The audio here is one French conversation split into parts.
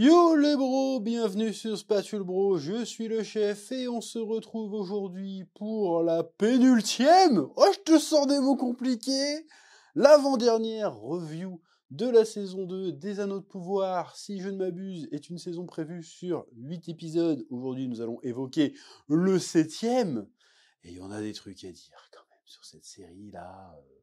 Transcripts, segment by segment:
Yo les bros, bienvenue sur Spatule Bro, je suis le chef et on se retrouve aujourd'hui pour la pénultième, oh je te sors des mots compliqués, l'avant-dernière review de la saison 2 des Anneaux de Pouvoir, si je ne m'abuse, est une saison prévue sur 8 épisodes. Aujourd'hui nous allons évoquer le septième, et il y en a des trucs à dire quand même sur cette série là. Euh,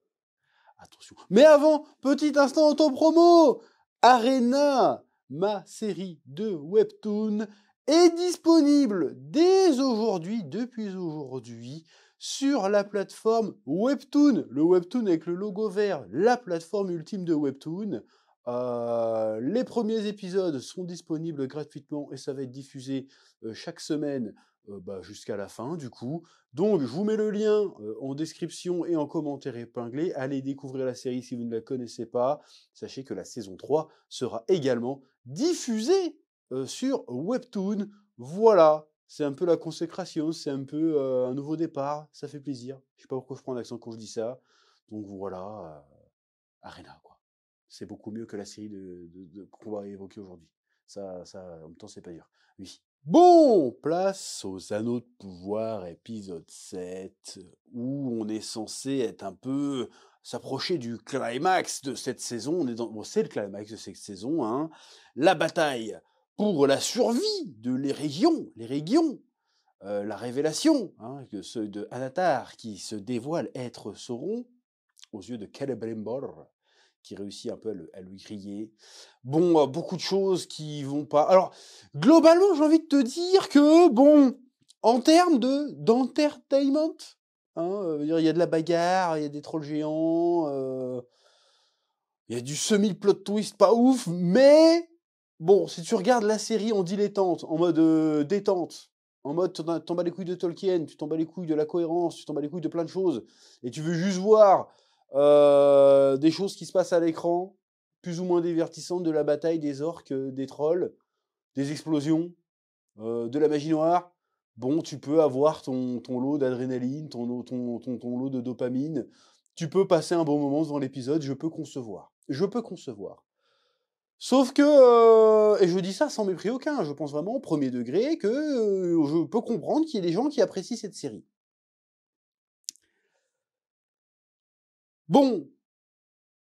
attention. Mais avant, petit instant auto-promo Arena ma série de Webtoon est disponible dès aujourd'hui, depuis aujourd'hui, sur la plateforme Webtoon, le Webtoon avec le logo vert, la plateforme ultime de Webtoon. Euh, les premiers épisodes sont disponibles gratuitement et ça va être diffusé euh, chaque semaine bah, jusqu'à la fin du coup. Donc je vous mets le lien en description et en commentaire épinglé. Allez découvrir la série si vous ne la connaissez pas. Sachez que la saison 3 sera également diffusée sur Webtoon. Voilà, c'est un peu la consécration, c'est un peu un nouveau départ, ça fait plaisir. Je sais pas pourquoi je prends l'accent quand je dis ça. Donc voilà, Arena quoi. C'est beaucoup mieux que la série de, qu'on va évoquer aujourd'hui. Ça, ça, en même temps, c'est pas dur. Oui. Bon, place aux anneaux de pouvoir épisode 7, où on est censé être un peu s'approcher du climax de cette saison. On c'est le climax de cette saison, hein. La bataille pour la survie de les régions, les régions. Euh, la révélation hein, que de ceux de Anatar qui se dévoile être Sauron aux yeux de Celebrimbor qui réussit un peu à, lui griller. Bon, euh, beaucoup de choses qui vont pas. Alors, globalement, j'ai envie de te dire que, bon, en termes de d'entertainment, hein, euh, il y a de la bagarre, il y a des trolls géants, euh, il y a du semi-plot twist pas ouf, mais bon, si tu regardes la série en dilettante, en mode détente, en mode t'en bats les couilles de Tolkien, tu t'en bats les couilles de la cohérence, tu t'en bats les couilles de plein de choses, et tu veux juste voir euh, des choses qui se passent à l'écran, plus ou moins divertissantes, de la bataille des orques, euh, des trolls, des explosions, euh, de la magie noire. Bon, tu peux avoir ton, ton lot d'adrénaline, ton, ton, ton, lot de dopamine. Tu peux passer un bon moment devant l'épisode, je peux concevoir. Je peux concevoir. Sauf que, et je dis ça sans mépris aucun, je pense vraiment au premier degré que je peux comprendre qu'il y ait des gens qui apprécient cette série. Bon,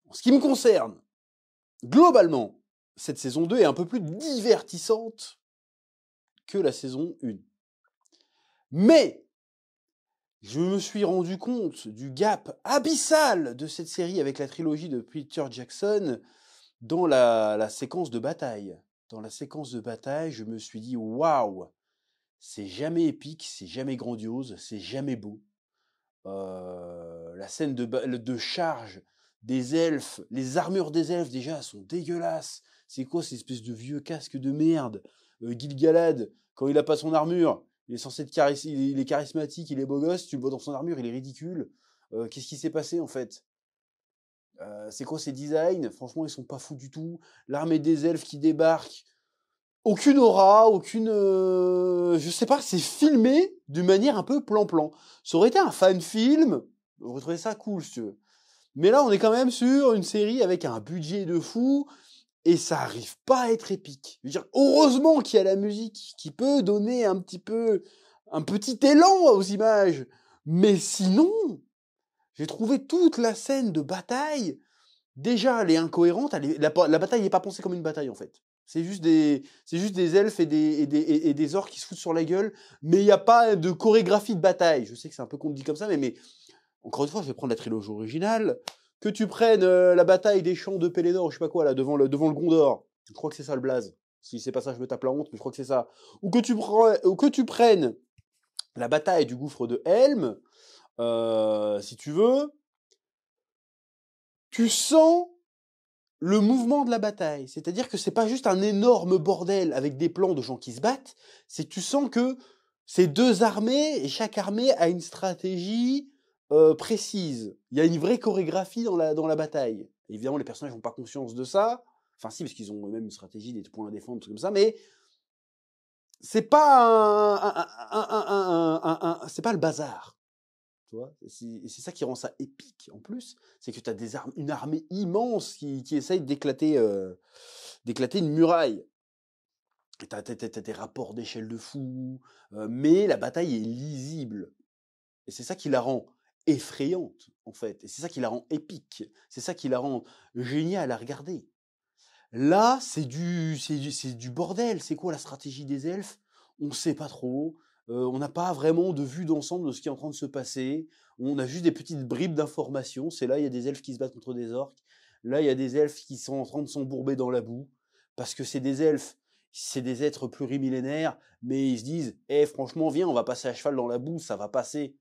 en ce qui me concerne, globalement, cette saison 2 est un peu plus divertissante que la saison 1. Mais je me suis rendu compte du gap abyssal de cette série avec la trilogie de Peter Jackson dans la, la séquence de bataille. Dans la séquence de bataille, je me suis dit waouh, c'est jamais épique, c'est jamais grandiose, c'est jamais beau. Euh, la scène de, de charge des elfes, les armures des elfes déjà sont dégueulasses. C'est quoi cette espèce de vieux casque de merde euh, Gilgalad, quand il a pas son armure, il est censé être il est charismatique, il est beau gosse, tu le vois dans son armure, il est ridicule. Euh, qu'est-ce qui s'est passé en fait euh, C'est quoi ces designs Franchement, ils sont pas fous du tout. L'armée des elfes qui débarque, aucune aura, aucune, euh, je sais pas, c'est filmé d'une manière un peu plan-plan. Ça aurait été un fan film, vous trouvez ça cool si Mais là, on est quand même sur une série avec un budget de fou et ça arrive pas à être épique. Je veux dire, heureusement qu'il y a la musique qui peut donner un petit peu, un petit élan aux images. Mais sinon, j'ai trouvé toute la scène de bataille déjà elle est incohérente. la, la, bataille n'est pas pensée comme une bataille en fait. C'est juste des, elfes et des, orques qui se foutent sur la gueule. Mais il n'y a pas de chorégraphie de bataille. Je sais que c'est un peu qu'on dit comme ça, mais, encore une fois, je vais prendre la trilogie originale. Que tu prennes euh, la bataille des champs de Pélénor, je sais pas quoi, là, devant le, Gondor. Je crois que c'est ça le blaze. Si c'est pas ça, je me tape la honte, mais je crois que c'est ça. Ou que tu, prennes, ou que tu prennes la bataille du gouffre de Helm, euh, si tu veux. Tu sens le mouvement de la bataille. C'est-à-dire que c'est pas juste un énorme bordel avec des plans de gens qui se battent, c'est tu sens que ces deux armées et chaque armée a une stratégie euh, précise. Il y a une vraie chorégraphie dans la, dans la bataille. évidemment, les personnages n'ont pas conscience de ça. Enfin, si, parce qu'ils ont eux-mêmes une stratégie, des points à défendre, tout comme ça, mais c'est pas c'est pas le bazar et c'est ça qui rend ça épique en plus, c'est que tu as des armes, une armée immense qui, essaye euh, d'éclater, une muraille. Tu as, des rapports d'échelle de fou, euh, mais la bataille est lisible. Et c'est ça qui la rend effrayante, en fait. Et c'est ça qui la rend épique. C'est ça qui la rend géniale à regarder. Là, c'est du, du bordel. C'est quoi la stratégie des elfes On ne sait pas trop. Euh, on n'a pas vraiment de vue d'ensemble de ce qui est en train de se passer. On a juste des petites bribes d'informations. C'est là, il y a des elfes qui se battent contre des orques. Là, il y a des elfes qui sont en train de s'embourber dans la boue. Parce que c'est des elfes. C'est des êtres plurimillénaires. Mais ils se disent, eh, franchement, viens, on va passer à cheval dans la boue, ça va passer.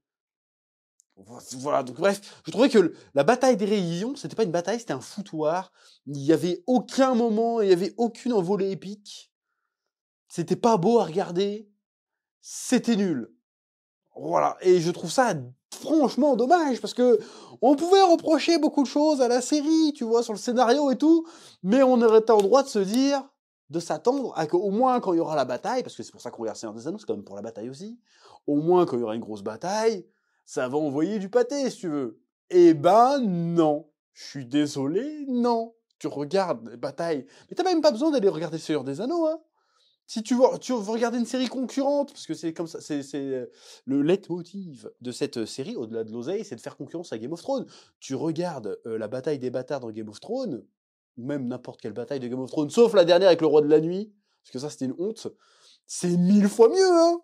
Voilà, donc bref, je trouvais que la bataille des ce n'était pas une bataille, c'était un foutoir. Il n'y avait aucun moment, il n'y avait aucune envolée épique. C'était pas beau à regarder c'était nul. Voilà. Et je trouve ça franchement dommage parce que on pouvait reprocher beaucoup de choses à la série, tu vois, sur le scénario et tout, mais on aurait été en droit de se dire, de s'attendre à qu'au moins quand il y aura la bataille, parce que c'est pour ça qu'on regarde Seigneur des Anneaux, c'est quand même pour la bataille aussi, au moins quand il y aura une grosse bataille, ça va envoyer du pâté si tu veux. Eh ben non. Je suis désolé, non. Tu regardes les batailles, mais t'as même pas besoin d'aller regarder Seigneur des Anneaux, hein. Si tu veux, regarder une série concurrente, parce que c'est comme ça, c'est, le leitmotiv de cette euh, série, au-delà de l'oseille, c'est de faire concurrence à Game of Thrones. Tu regardes euh, la bataille des bâtards dans Game of Thrones, ou même n'importe quelle bataille de Game of Thrones, sauf la dernière avec le roi de la nuit, parce que ça c'était une honte, c'est mille fois mieux, hein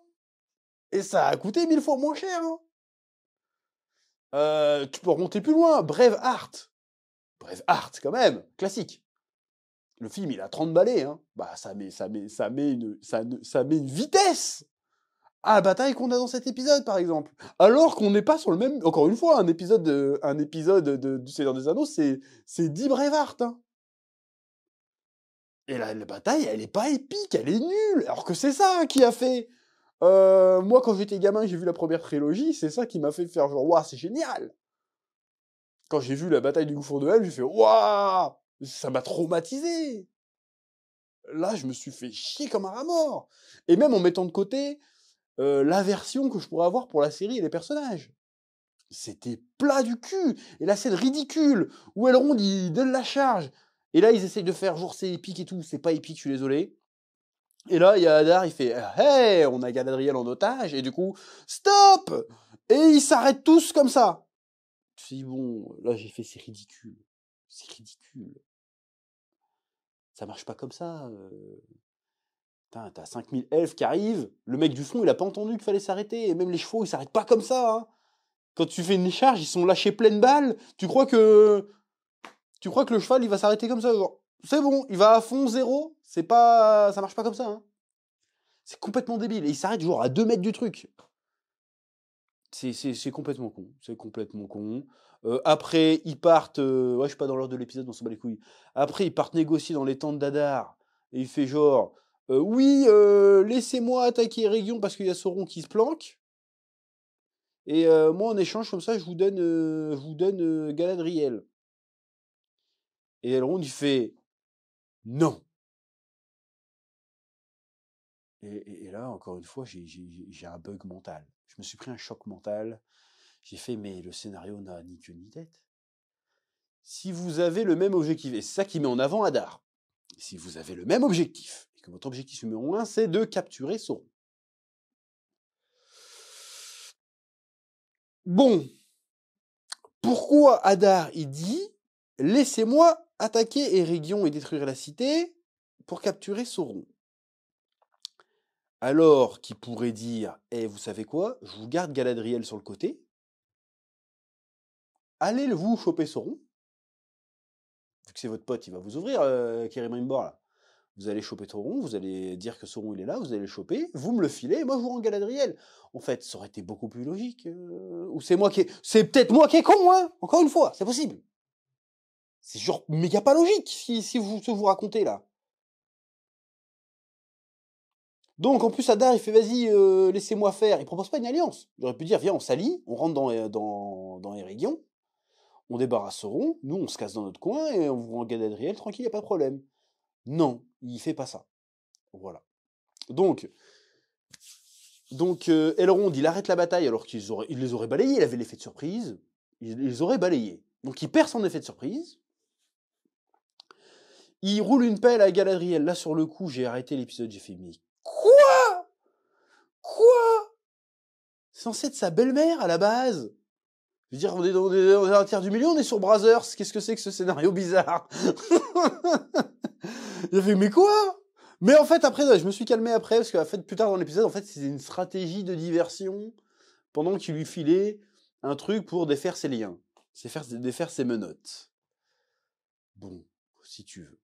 Et ça a coûté mille fois moins cher, hein euh, tu peux remonter plus loin, Brave Art. Brave Art, quand même, classique. Le film, il a 30 balais, hein. Bah, ça met, ça met, ça met une, ça, met une vitesse à la bataille qu'on a dans cet épisode, par exemple. Alors qu'on n'est pas sur le même, encore une fois, un épisode, un épisode de, du Seigneur des Anneaux, c'est, 10 Brevart, hein. Et la, bataille, elle est pas épique, elle est nulle. Alors que c'est ça qui a fait. Euh, moi, quand j'étais gamin, j'ai vu la première trilogie, c'est ça qui m'a fait faire genre, waouh, c'est génial. Quand j'ai vu la bataille du gouffre de Helm, j'ai fait, waouh, ça m'a traumatisé. Là, je me suis fait chier comme un rat mort. Et même en mettant de côté euh, l'aversion que je pourrais avoir pour la série et les personnages. C'était plat du cul. Et la scène ridicule où Elrond il donne la charge. Et là, ils essayent de faire jourcer c'est épique et tout. C'est pas épique, je suis désolé. Et là, il y a Adar, il fait «Ah, Hey, on a Galadriel en otage. Et du coup, stop Et ils s'arrêtent tous comme ça. Tu dit « bon, là, j'ai fait c'est ridicule. C'est ridicule ça marche pas comme ça. Putain, t'as 5000 elfes qui arrivent. Le mec du fond, il a pas entendu qu'il fallait s'arrêter. Et même les chevaux, ils s'arrêtent pas comme ça. Hein. Quand tu fais une charge, ils sont lâchés pleine balle. Tu crois que. Tu crois que le cheval, il va s'arrêter comme ça C'est bon, il va à fond zéro. C'est pas. Ça marche pas comme ça. Hein. C'est complètement débile. Et il s'arrête genre, à 2 mètres du truc. C'est complètement con. C'est complètement con. Euh, après, ils partent. Euh, ouais, je suis pas dans l'ordre de l'épisode, on s'en bat les couilles. Après, ils partent négocier dans les tentes d'Adar. Et il fait genre euh, Oui, laissez-moi attaquer Région parce qu'il y a Sauron qui se planque. Et moi, en échange, comme ça, je vous donne, je vous donne Galadriel. Et Elrond, il fait Non. Et, là, encore une fois, j'ai un bug mental. Je me suis pris un choc mental. J'ai fait, mais le scénario n'a ni queue ni tête. Si vous avez le même objectif, et c'est ça qui met en avant Hadar, si vous avez le même objectif, et que votre objectif numéro un, c'est de capturer Sauron. Bon, pourquoi Hadar, il dit, laissez-moi attaquer Erigion et détruire la cité pour capturer Sauron alors qui pourrait dire Eh, vous savez quoi Je vous garde Galadriel sur le côté. Allez vous choper Sauron. Vu que c'est votre pote, il va vous ouvrir, euh, Kérim là. Vous allez choper Sauron, vous allez dire que Sauron il est là, vous allez le choper, vous me le filez, et moi je vous rends Galadriel. En fait, ça aurait été beaucoup plus logique. Euh, ou c'est moi qui, c'est peut-être moi qui est con, hein Encore une fois, c'est possible. C'est genre méga pas logique si, si vous vous racontez là. Donc en plus, Adar il fait vas-y, euh, laissez-moi faire. Il propose pas une alliance. j'aurais pu dire viens, on s'allie, on rentre dans, euh, dans, dans régions on débarrasse nous on se casse dans notre coin et on vous rend Galadriel tranquille, il a pas de problème. Non, il fait pas ça. Voilà. Donc, donc euh, Elrond, il arrête la bataille alors qu'il les aurait balayés, il avait l'effet de surprise, ils les aurait balayés. Donc il perd son effet de surprise. Il roule une pelle à Galadriel. Là, sur le coup, j'ai arrêté l'épisode, j'ai fait, censé être sa belle-mère à la base. Je veux dire, on est, dans, tiers du milieu, on est sur Brothers. Qu'est-ce que c'est que ce scénario bizarre a fait, mais quoi Mais en fait, après, je me suis calmé après, parce que fait, plus tard dans l'épisode, en fait, c'était une stratégie de diversion pendant qu'il lui filait un truc pour défaire ses liens, faire défaire ses menottes. Bon, si tu veux.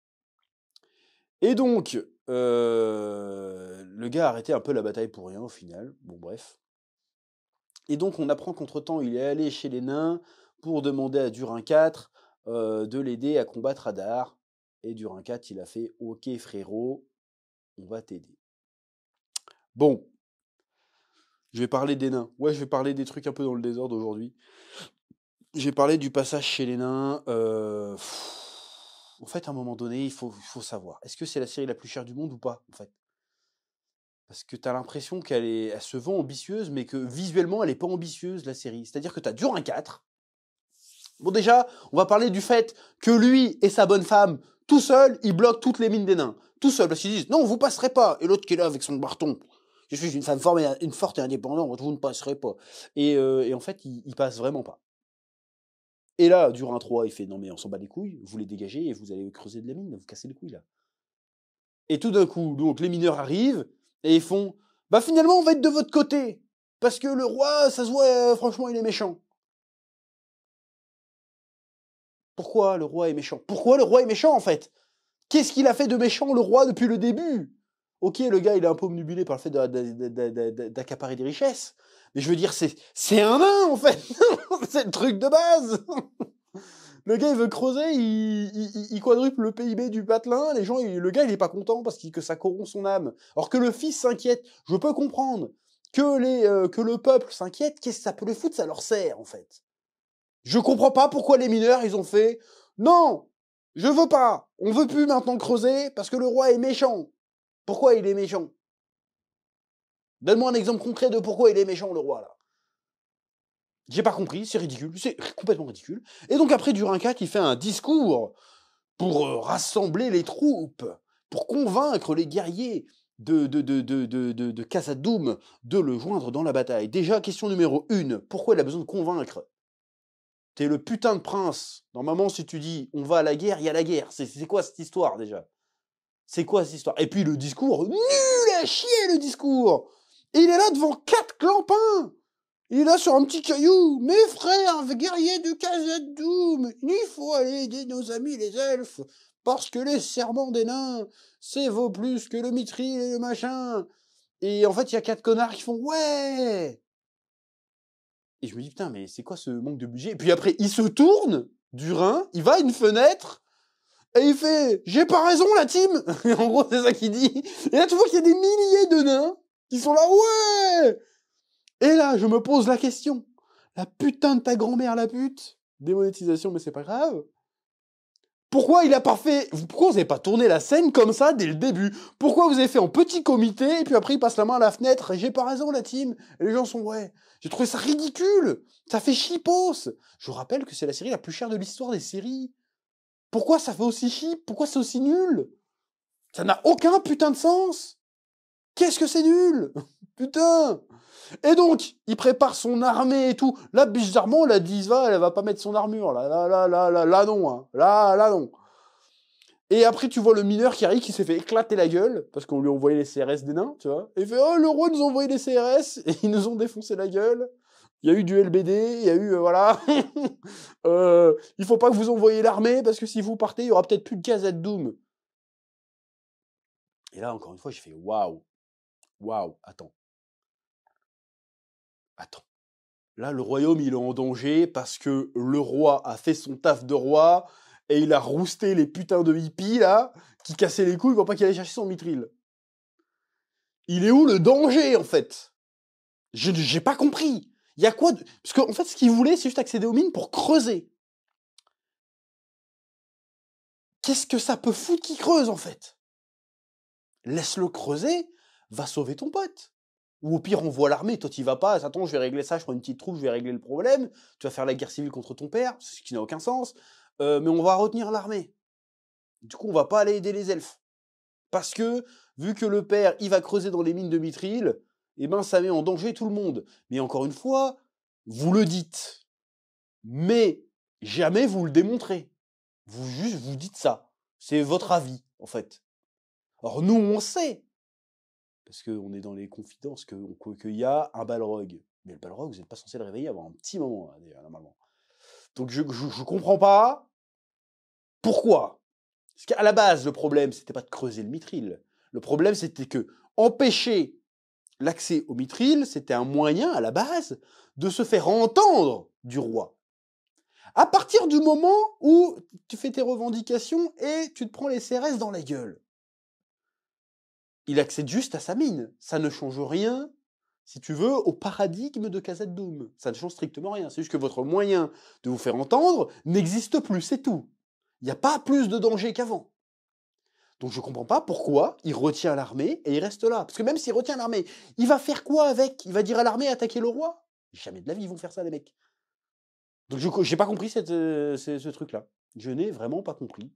Et donc, euh, le gars a arrêté un peu la bataille pour rien au final. Bon, bref. Et donc on apprend qu'entre-temps, il est allé chez les nains pour demander à Durin 4 euh, de l'aider à combattre Adar. Et Durin 4, il a fait OK frérot, on va t'aider. Bon, je vais parler des nains. Ouais, je vais parler des trucs un peu dans le désordre aujourd'hui. J'ai parlé du passage chez les nains. Euh, en fait, à un moment donné, il faut, faut savoir. Est-ce que c'est la série la plus chère du monde ou pas En fait, parce que tu as l'impression qu'elle est, elle se vend ambitieuse, mais que visuellement, elle n'est pas ambitieuse, la série. C'est-à-dire que tu as Durin 4. Bon, déjà, on va parler du fait que lui et sa bonne femme, tout seul, ils bloquent toutes les mines des nains. Tout seul, parce qu'ils disent, non, vous passerez pas. Et l'autre qui est là avec son barton, je suis une femme forte et, indépendante, vous ne passerez pas. Et, euh, en fait, il, passent passe vraiment pas. Et là, Durin 3, il fait, non mais on s'en bat les couilles, vous les dégagez et vous allez creuser de la mine, vous cassez les couilles là. Et tout d'un coup, donc les mineurs arrivent, et ils font, bah finalement on va être de votre côté, parce que le roi, ça se voit, euh, franchement, il est méchant. Pourquoi le roi est méchant Pourquoi le roi est méchant en fait Qu'est-ce qu'il a fait de méchant le roi depuis le début Ok, le gars, il est un peu obnubilé par le fait d'accaparer des richesses. Mais je veux dire, c'est un nain, en fait. c'est le truc de base. Le gars, il veut creuser, il, quadruple le PIB du patelin. Les gens, le gars, il est pas content parce que ça corrompt son âme. Or que le fils s'inquiète. Je peux comprendre que, les, euh, que le peuple s'inquiète. Qu'est-ce que ça peut le foutre Ça leur sert, en fait. Je comprends pas pourquoi les mineurs, ils ont fait Non Je veux pas On veut plus maintenant creuser parce que le roi est méchant. Pourquoi il est méchant Donne-moi un exemple concret de pourquoi il est méchant, le roi, là. J'ai pas compris, c'est ridicule, c'est complètement ridicule. Et donc après Durinca qui fait un discours pour euh, rassembler les troupes, pour convaincre les guerriers de, de, de, de, de, de, de Casadoum de le joindre dans la bataille. Déjà, question numéro une, pourquoi il a besoin de convaincre T'es le putain de prince. Normalement, si tu dis on va à la guerre, il y a la guerre. C'est quoi cette histoire déjà C'est quoi cette histoire Et puis le discours, nul à chier le discours il est là devant quatre clampins il est là sur un petit caillou. Mes frères, guerriers de khazad Doom il faut aller aider nos amis les elfes, parce que les serments des nains, c'est vaut plus que le mitril et le machin. Et en fait, il y a quatre connards qui font ouais. Et je me dis putain, mais c'est quoi ce manque de budget Et puis après, il se tourne du Rhin, il va à une fenêtre et il fait j'ai pas raison la team. en gros, c'est ça qu'il dit. Et là, tu vois qu'il y a des milliers de nains qui sont là ouais. Et là, je me pose la question. La putain de ta grand-mère, la pute. Démonétisation, mais c'est pas grave. Pourquoi il a pas fait, pourquoi vous avez pas tourné la scène comme ça dès le début? Pourquoi vous avez fait en petit comité et puis après il passe la main à la fenêtre et j'ai pas raison la team? Et les gens sont ouais. J'ai trouvé ça ridicule! Ça fait chipos! Je vous rappelle que c'est la série la plus chère de l'histoire des séries. Pourquoi ça fait aussi chip? Pourquoi c'est aussi nul? Ça n'a aucun putain de sens! Qu'est-ce que c'est nul? putain! Et donc, il prépare son armée et tout. Là, bizarrement, la va elle va pas mettre son armure. Là, là, là, là, là, là non. Hein. Là, là, non. Et après, tu vois le mineur qui arrive, qui s'est fait éclater la gueule, parce qu'on lui a envoyé les CRS des nains, tu vois. il fait, oh, le roi nous a envoyé les CRS, et ils nous ont défoncé la gueule. Il y a eu du LBD, il y a eu, euh, voilà. Euh, il faut pas que vous envoyiez l'armée, parce que si vous partez, il y aura peut-être plus de à Doom. Et là, encore une fois, je fais, waouh, waouh, attends attends, là le royaume il est en danger parce que le roi a fait son taf de roi et il a rousté les putains de hippies là qui cassaient les couilles pour pas qu'il allait chercher son mitril. Il est où le danger en fait Je j'ai pas compris. Il y a quoi de... Parce qu'en fait ce qu'il voulait, c'est juste accéder aux mines pour creuser. Qu'est-ce que ça peut foutre qui creuse en fait Laisse-le creuser, va sauver ton pote. Ou au pire, on voit l'armée, toi tu vas pas, attends, je vais régler ça, je prends une petite troupe, je vais régler le problème, tu vas faire la guerre civile contre ton père, ce qui n'a aucun sens, euh, mais on va retenir l'armée. Du coup, on va pas aller aider les elfes. Parce que, vu que le père, il va creuser dans les mines de Mithril, eh ben, ça met en danger tout le monde. Mais encore une fois, vous le dites. Mais jamais vous le démontrez. Vous juste, vous dites ça. C'est votre avis, en fait. Or, nous, on sait parce qu'on est dans les confidences, qu'il y a un balrog. Mais le balrog, vous n'êtes pas censé le réveiller avant un petit moment, hein, normalement. Donc je ne comprends pas pourquoi. Parce qu'à la base, le problème, c'était pas de creuser le mitril. Le problème, c'était que empêcher l'accès au mitril, c'était un moyen, à la base, de se faire entendre du roi. À partir du moment où tu fais tes revendications et tu te prends les CRS dans la gueule, il accède juste à sa mine. Ça ne change rien, si tu veux, au paradigme de Kazet Doom. Ça ne change strictement rien. C'est juste que votre moyen de vous faire entendre n'existe plus, c'est tout. Il n'y a pas plus de danger qu'avant. Donc je ne comprends pas pourquoi il retient l'armée et il reste là. Parce que même s'il retient l'armée, il va faire quoi avec Il va dire à l'armée attaquer le roi Jamais de la vie ils vont faire ça les mecs. Donc je n'ai pas compris cette, euh, ce, ce truc-là. Je n'ai vraiment pas compris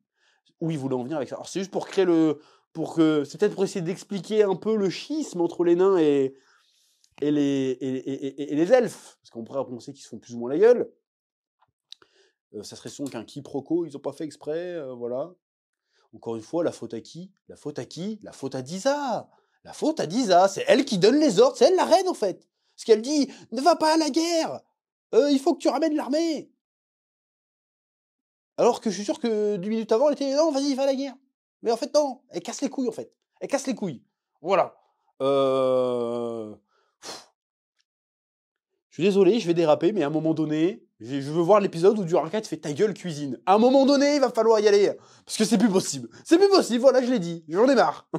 où il voulait en venir avec ça. Alors c'est juste pour créer le, pour que c'est peut-être pour essayer d'expliquer un peu le schisme entre les nains et, et les, et, les elfes, parce qu'on pourrait penser qu'ils se font plus ou moins la gueule. Euh, ça serait son qu'un quiproquo, ils n'ont pas fait exprès, euh, voilà. Encore une fois, la faute à qui La faute à qui La faute à Disa La faute à Disa, c'est elle qui donne les ordres, c'est elle la reine en fait Parce qu'elle dit, ne va pas à la guerre euh, Il faut que tu ramènes l'armée Alors que je suis sûr que deux minutes avant, elle était, non, vas-y, va à la guerre mais en fait, non, elle casse les couilles, en fait. Elle casse les couilles. Voilà. Euh, je suis désolé, je vais déraper, mais à un moment donné, je veux voir l'épisode où du fait ta gueule cuisine. À un moment donné, il va falloir y aller. Parce que c'est plus possible. C'est plus possible, voilà, je l'ai dit. J'en ai marre.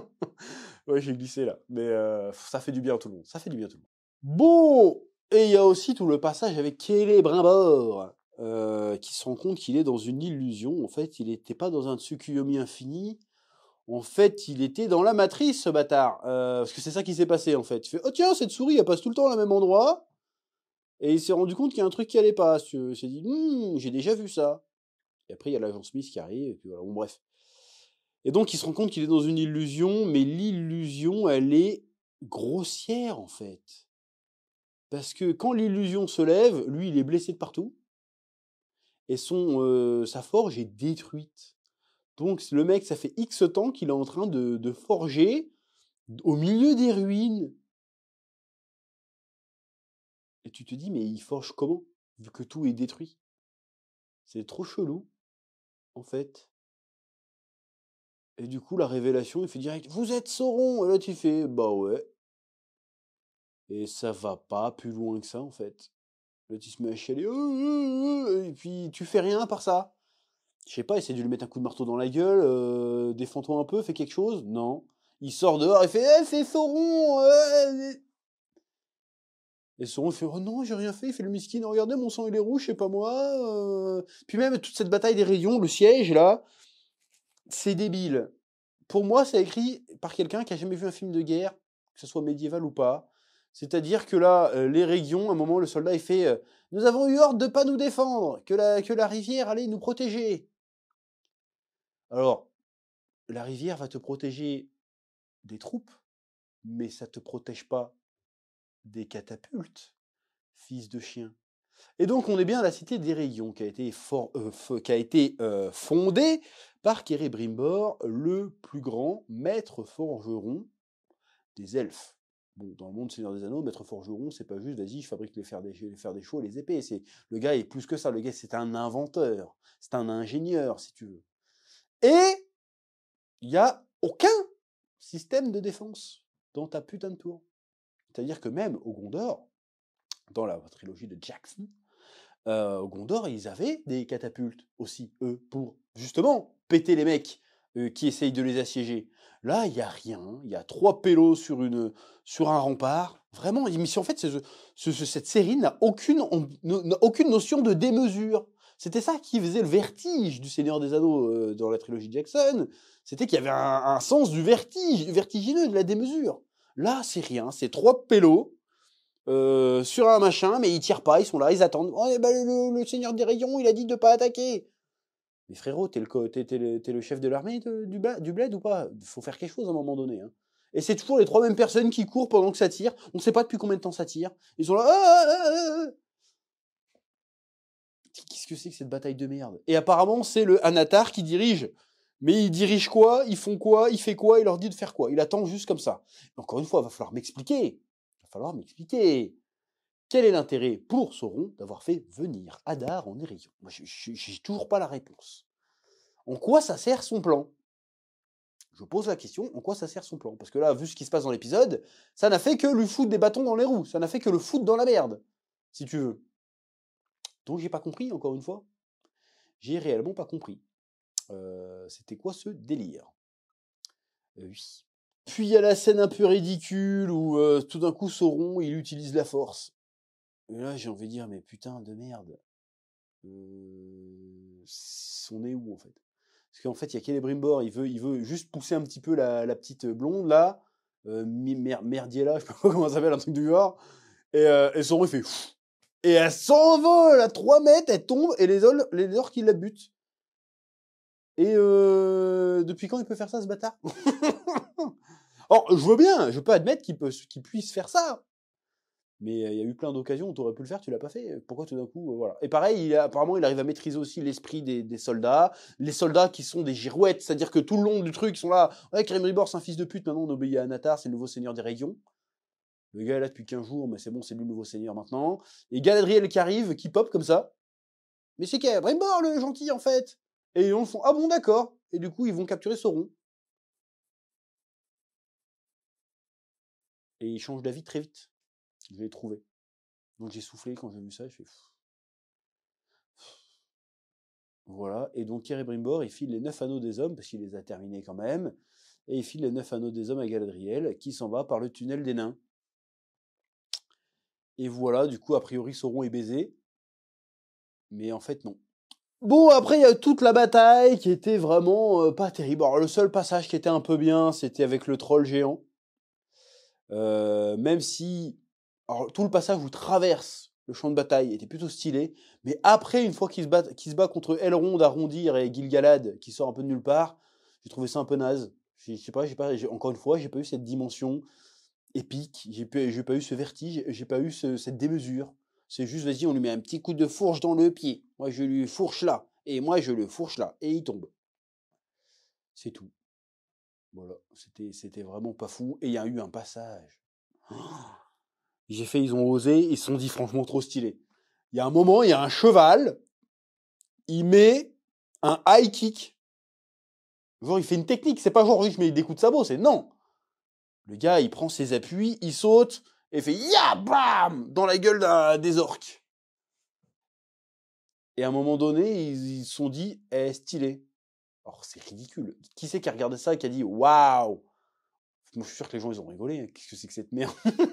ouais, j'ai glissé là. Mais euh, ça fait du bien à tout le monde. Ça fait du bien tout le monde. Bon Et il y a aussi tout le passage avec Kelly Brimbor. Euh, qui se rend compte qu'il est dans une illusion. En fait, il n'était pas dans un Tsukuyomi infini. En fait, il était dans la matrice, ce bâtard. Euh, parce que c'est ça qui s'est passé, en fait. Il fait, oh tiens, cette souris, elle passe tout le temps au même endroit. Et il s'est rendu compte qu'il y a un truc qui allait pas. Il s'est dit, hmm, j'ai déjà vu ça. Et après, il y a l'agent Smith qui arrive, et puis voilà, bon, bref. Et donc, il se rend compte qu'il est dans une illusion, mais l'illusion, elle est grossière, en fait. Parce que quand l'illusion se lève, lui, il est blessé de partout et son, sa forge est détruite. Donc le mec, ça fait X temps qu'il est en train de, de forger au milieu des ruines. Et tu te dis, mais il forge comment Vu que tout est détruit. C'est trop chelou, en fait. Et du coup, la révélation, il fait direct Vous êtes Sauron Et là, tu fais Bah ouais. Et ça va pas plus loin que ça, en fait. Le petit se met à chialer, et puis tu fais rien par ça. Je sais pas, essaie de lui mettre un coup de marteau dans la gueule, euh, défends-toi un peu, fais quelque chose. Non. Il sort dehors, il fait eh, c'est Sauron euh, Et Sauron fait Oh non, j'ai rien fait, il fait le miskin, regardez, mon sang il est rouge, c'est pas moi. Euh. Puis même toute cette bataille des rayons, le siège là, c'est débile. Pour moi, c'est écrit par quelqu'un qui a jamais vu un film de guerre, que ce soit médiéval ou pas, c'est-à-dire que là, euh, les régions, à un moment, le soldat, il fait euh, Nous avons eu ordre de ne pas nous défendre, que la, rivière allait nous protéger. Alors, la rivière va te protéger des troupes, mais ça ne te protège pas des catapultes, fils de chien. Et donc, on est bien à la cité des Régions, qui a été, euh, fondée par Kérébrimbor, le plus grand maître forgeron des elfes dans le monde Seigneur des Anneaux, maître forgeron, c'est pas juste, vas-y, je fabrique les fers des, les et des chevaux, les épées. C'est le gars est plus que ça. Le gars, c'est un inventeur, c'est un ingénieur, si tu veux. Et il y a aucun système de défense dans ta putain de tour. C'est-à-dire que même au Gondor, dans la trilogie de Jackson, euh, au Gondor, ils avaient des catapultes aussi, eux, pour justement péter les mecs. Euh, qui essayent de les assiéger. Là, il n'y a rien. Hein. Il y a trois pélos sur, une, sur un rempart. Vraiment, mais en fait, cette série n'a aucune, aucune notion de démesure. C'était ça qui faisait le vertige du Seigneur des Anneaux euh, dans la trilogie Jackson. C'était qu'il y avait un, sens du vertige, vertigineux, de la démesure. Là, c'est rien. C'est trois pélos euh, sur un machin, mais ils tirent pas, ils sont là, ils attendent. Oh, eh ben, le, Seigneur des Rayons, il a dit de pas attaquer. Mais frérot, t'es le, le, chef de l'armée du, bled ou pas Il Faut faire quelque chose à un moment donné. Hein. Et c'est toujours les trois mêmes personnes qui courent pendant que ça tire. On ne sait pas depuis combien de temps ça tire. Ils sont là. Ah, ah, ah, qu'est-ce que c'est que cette bataille de merde Et apparemment, c'est le Anatar qui dirige. Mais il dirige quoi Ils font quoi Il fait quoi Il leur dit de faire quoi Il attend juste comme ça. Encore une fois, il va falloir m'expliquer. Il Va falloir m'expliquer. Quel est l'intérêt pour Sauron d'avoir fait venir Hadar en hérision Moi, j'ai toujours pas la réponse. En quoi ça sert son plan Je pose la question, en quoi ça sert son plan Parce que là, vu ce qui se passe dans l'épisode, ça n'a fait que lui foutre des bâtons dans les roues, ça n'a fait que le foutre dans la merde, si tu veux. Donc j'ai pas compris, encore une fois. J'ai réellement pas compris. Euh, c'était quoi ce délire euh, Oui. Puis il y a la scène un peu ridicule où euh, tout d'un coup Sauron, il utilise la force là, j'ai envie de dire, mais putain de merde, on est où en fait Parce qu'en fait, il y a Celebrimbor, il veut, il veut juste pousser un petit peu la, petite blonde là, euh, merdier là, je sais pas comment ça s'appelle, un truc du genre, et, euh, son fait. et elle s'envole à 3 mètres, elle tombe, et les orques, les qui la butent. Et depuis quand il peut faire ça, ce bâtard Or, je veux bien, je peux admettre qu'il puisse faire ça, mais il y a eu plein d'occasions où tu pu le faire, tu l'as pas fait. Pourquoi tout d'un coup, voilà. Et pareil, il apparemment, il arrive à maîtriser aussi l'esprit des, soldats. Les soldats qui sont des girouettes, c'est-à-dire que tout le long du truc, ils sont là. Ouais, Karim c'est un fils de pute, maintenant on obéit à Anatar, c'est le nouveau seigneur des régions. Le gars est là depuis 15 jours, mais c'est bon, c'est le nouveau seigneur maintenant. Et Galadriel qui arrive, qui pop comme ça. Mais c'est Karim Ribor, le gentil, en fait. Et ils le font, ah bon, d'accord. Et du coup, ils vont capturer Sauron. Et ils changent d'avis très vite. Je l'ai trouvé. Donc j'ai soufflé quand j'ai vu ça, je Voilà. Et donc Thierry Brimbor, il file les neuf anneaux des hommes, parce qu'il les a terminés quand même, et il file les neuf anneaux des hommes à Galadriel, qui s'en va par le tunnel des nains. Et voilà, du coup, a priori, Sauron est baisé. Mais en fait, non. Bon, après, il y a toute la bataille qui était vraiment euh, pas terrible. le seul passage qui était un peu bien, c'était avec le troll géant. Euh, même si alors, tout le passage où traverse le champ de bataille était plutôt stylé, mais après, une fois qu'il se bat, se bat contre Elrond, Arrondir et Gilgalad, qui sort un peu de nulle part, j'ai trouvé ça un peu naze. Je sais pas, encore une fois, j'ai pas eu cette dimension épique, j'ai pas eu ce vertige, j'ai pas eu cette démesure. C'est juste, vas-y, on lui met un petit coup de fourche dans le pied. Moi, je lui fourche là, et moi, je le fourche là, et il tombe. C'est tout. Voilà, c'était, c'était vraiment pas fou. Et il y a eu un passage. Oh j'ai fait, ils ont osé, ils se sont dit franchement trop stylé. Il y a un moment, il y a un cheval, il met un high kick. Genre, il fait une technique, c'est pas genre je mais il coups de sabot, c'est non. Le gars, il prend ses appuis, il saute et fait ya bam dans la gueule d'un des orques. Et à un moment donné, ils se sont dit, eh, stylé. Or, c'est ridicule. Qui c'est qui a regardé ça et qui a dit, waouh je suis sûr que les gens, ils ont rigolé. Hein. Qu'est-ce que c'est que cette merde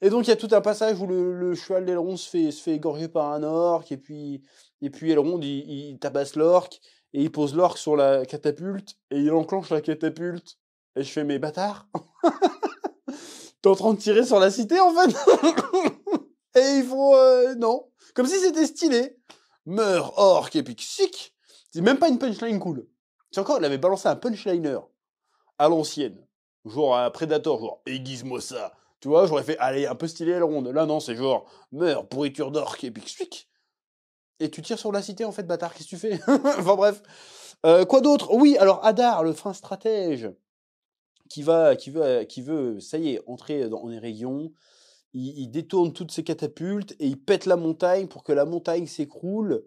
Et donc il y a tout un passage où le, cheval d'Elrond se fait, se égorger par un orc, et puis, et puis Elrond il, tabasse l'orc, et il pose l'orc sur la catapulte, et il enclenche la catapulte. Et je fais, mes bâtard T'es en train de tirer sur la cité en fait Et il faut... Euh, non. Comme si c'était stylé. Meurs, orc, épique, sick C'est même pas une punchline cool. C'est encore, il avait balancé un punchliner à l'ancienne. Genre un Predator, genre aiguise-moi ça, tu vois, j'aurais fait, allez, un peu stylé la ronde. Là, non, c'est genre, meurs, pourriture d'orque, et puis Et tu tires sur la cité, en fait, bâtard, qu'est-ce que tu fais Enfin bref. Euh, quoi d'autre Oui, alors Adar, le fin stratège, qui va, qui veut, qui veut, ça y est, entrer dans les régions. Il, détourne toutes ses catapultes et il pète la montagne pour que la montagne s'écroule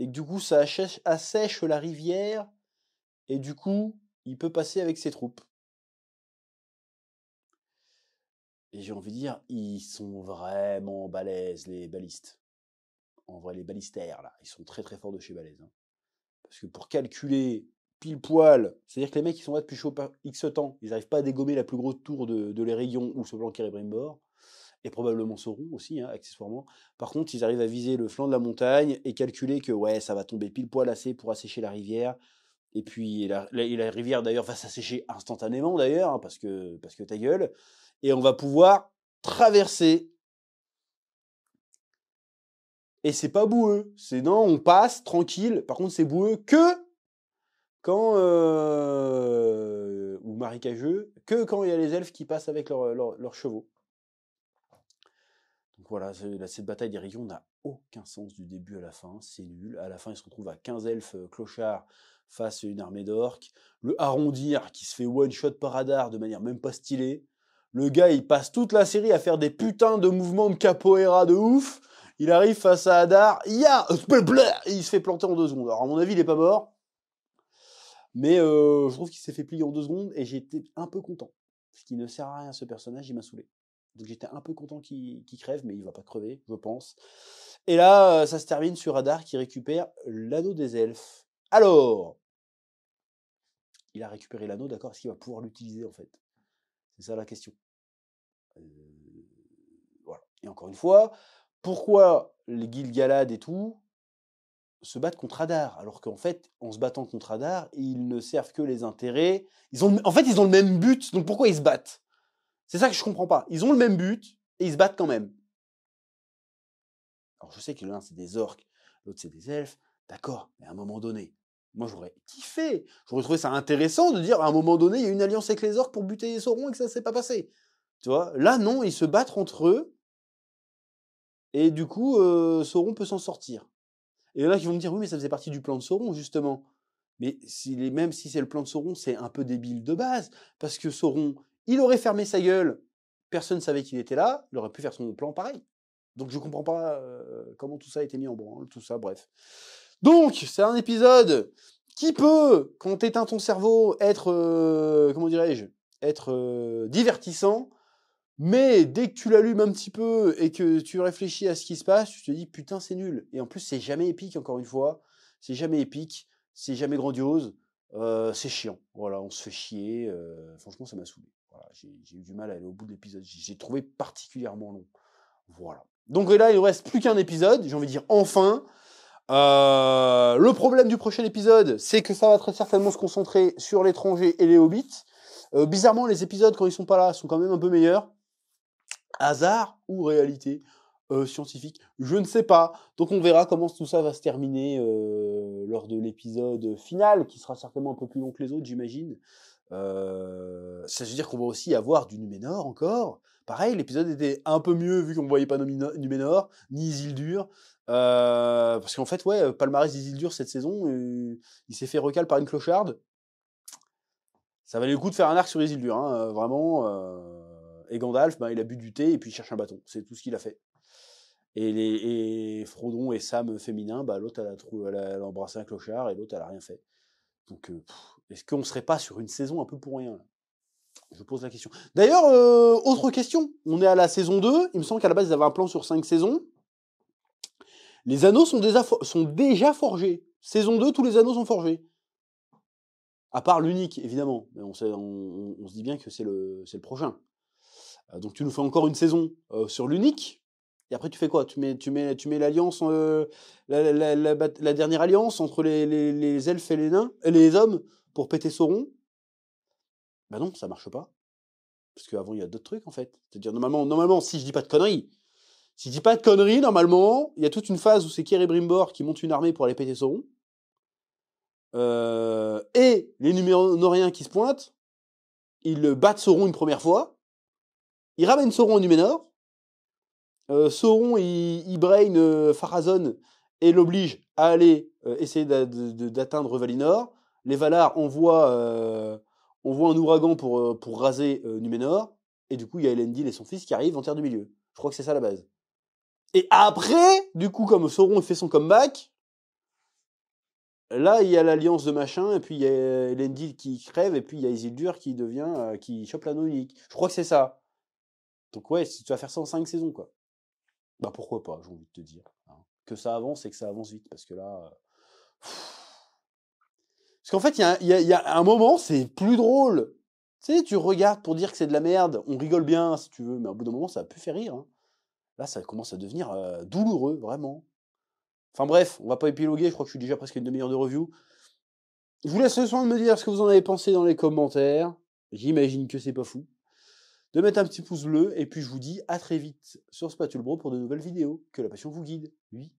et que du coup ça assèche la rivière et du coup il peut passer avec ses troupes. Et j'ai envie de dire, ils sont vraiment balèzes, les balistes. En vrai, les balistères, là, ils sont très très forts de chez Balèze. Hein. Parce que pour calculer pile poil, c'est-à-dire que les mecs, ils sont là depuis X temps, ils n'arrivent pas à dégommer la plus grosse tour de, de rayons ou se planquer les Brimbor, et probablement Sauron aussi, hein, accessoirement. Par contre, ils arrivent à viser le flanc de la montagne et calculer que, ouais, ça va tomber pile poil assez pour assécher la rivière, et puis la, rivière d'ailleurs va s'assécher instantanément d'ailleurs, hein, parce que parce que ta gueule et on va pouvoir traverser. Et c'est pas boueux, c'est non, on passe tranquille. Par contre, c'est boueux que quand euh, ou marécageux que quand il y a les elfes qui passent avec leurs leur, chevaux. Donc voilà, cette bataille des régions n'a aucun sens du début à la fin, c'est nul. À la fin, ils se retrouvent à 15 elfes euh, clochards face à une armée d'orques. Le arrondir qui se fait one shot par radar de manière même pas stylée. Le gars, il passe toute la série à faire des putains de mouvements de capoeira de ouf. Il arrive face à Hadar, il se fait planter en deux secondes. Alors à mon avis, il n'est pas mort, mais euh, je trouve qu'il s'est fait plier en deux secondes et j'étais un peu content, ce qui ne sert à rien ce personnage, il m'a saoulé. Donc j'étais un peu content qu'il crève, mais il va pas crever, je pense. Et là, euh, ça se termine sur Adar qui récupère l'anneau des elfes. Alors, il a récupéré l'anneau, d'accord Est-ce qu'il va pouvoir l'utiliser en fait C'est ça la question. Euh, et encore une fois, pourquoi les Gilgalad et tout se battent contre Hadar, alors qu'en fait, en se battant contre Hadar, ils ne servent que les intérêts. Ils ont, en fait, ils ont le même but, donc pourquoi ils se battent C'est ça que je comprends pas. Ils ont le même but et ils se battent quand même. Alors je sais que l'un c'est des orques, l'autre c'est des elfes, d'accord, mais à un moment donné, moi j'aurais kiffé, j'aurais trouvé ça intéressant de dire à un moment donné, il y a une alliance avec les orques pour buter les saurons et que ça s'est pas passé là, non, ils se battent entre eux. Et du coup, euh, Sauron peut s'en sortir. Et là, ils vont me dire, oui, mais ça faisait partie du plan de Sauron, justement. Mais même si c'est le plan de Sauron, c'est un peu débile de base. Parce que Sauron, il aurait fermé sa gueule. Personne ne savait qu'il était là. Il aurait pu faire son plan pareil. Donc je ne comprends pas euh, comment tout ça a été mis en branle, tout ça, bref. Donc, c'est un épisode qui peut, quand t'éteins ton cerveau, être, euh, comment dirais-je, être divertissant, mais dès que tu l'allumes un petit peu et que tu réfléchis à ce qui se passe, tu te dis putain c'est nul. Et en plus c'est jamais épique encore une fois, c'est jamais épique, c'est jamais grandiose, euh, c'est chiant. Voilà, on se fait chier. Euh, franchement ça m'a saoulé. j'ai eu du mal à aller au bout de l'épisode. J'ai trouvé particulièrement long. Voilà. Donc là il ne reste plus qu'un épisode. J'ai envie de dire enfin. Euh, le problème du prochain épisode, c'est que ça va très certainement se concentrer sur l'étranger et les hobbits. bizarrement, les épisodes quand ils sont pas là sont quand même un peu meilleurs. Hasard ou réalité euh, scientifique Je ne sais pas. Donc on verra comment tout ça va se terminer euh, lors de l'épisode final, qui sera certainement un peu plus long que les autres, j'imagine. Euh, ça veut dire qu'on va aussi avoir du Numenor, encore. Pareil, l'épisode était un peu mieux vu qu'on ne voyait pas Numenor, ni Isildur. parce qu'en fait, ouais, palmarès d'Isildur cette saison, il s'est fait recal par une clocharde. Ça valait le coup de faire un arc sur Isildur, hein, vraiment. Et Gandalf, bah, il a bu du thé et puis il cherche un bâton. C'est tout ce qu'il a fait. Et, les, Frodon et Sam euh, féminin, bah, l'autre, elle a, elle, embrassé un clochard et l'autre, elle a rien fait. Donc, euh, est-ce qu'on serait pas sur une saison un peu pour rien Je pose la question. D'ailleurs, euh, autre question. On est à la saison 2. Il me semble qu'à la base, ils avaient un plan sur 5 saisons. Les anneaux sont déjà, forgés. Saison 2, tous les anneaux sont forgés. À part l'unique, évidemment. Mais on, sait, se dit bien que c'est le prochain. Euh, donc tu nous fais encore une saison euh, sur l'unique. Et après tu fais quoi Tu mets, tu mets, tu mets l'alliance, euh, la, dernière alliance entre les, elfes et les nains, les hommes pour péter Sauron. ben non, ça marche pas. Parce qu'avant, il y a d'autres trucs, en fait. C'est-à-dire, normalement, normalement, si je dis pas de conneries, si je dis pas de conneries, normalement, il y a toute une phase où c'est Brimbor qui monte une armée pour aller péter Sauron. et les rien qui se pointent, ils battent Sauron une première fois. Il ramène Sauron à Numénor. Euh, Sauron, il, il brain euh, Farazon et l'oblige à aller euh, essayer d'atteindre Valinor. Les Valar envoient, voit un ouragan pour, pour raser Numénor. Et du coup, il y a Elendil et son fils qui arrivent en Terre du Milieu. Je crois que c'est ça la base. Et après, du coup, comme Sauron fait son comeback, là, il y a l'alliance de machin, et puis il y a Elendil qui crève, et puis il y a Isildur qui devient, qui chope la unique. Je crois que c'est ça. Donc ouais, si tu vas faire ça en 5 saisons, quoi. Bah pourquoi pas, j'ai envie de te dire. Hein. Que ça avance et que ça avance vite, parce que là... Euh, parce qu'en fait, il y, a, un moment, c'est plus drôle. Tu sais, tu regardes pour dire que c'est de la merde, on rigole bien si tu veux, mais au bout d'un moment, ça a plus fait rire. Hein. Là, ça commence à devenir euh, douloureux, vraiment. Enfin bref, on va pas épiloguer, je crois que je suis déjà presque une demi-heure de review. Je vous laisse le soin de me dire ce que vous en avez pensé dans les commentaires. J'imagine que c'est pas fou de mettre un petit pouce bleu, et puis je vous dis à très vite sur Spatule Bro pour de nouvelles vidéos. Que la passion vous guide, oui.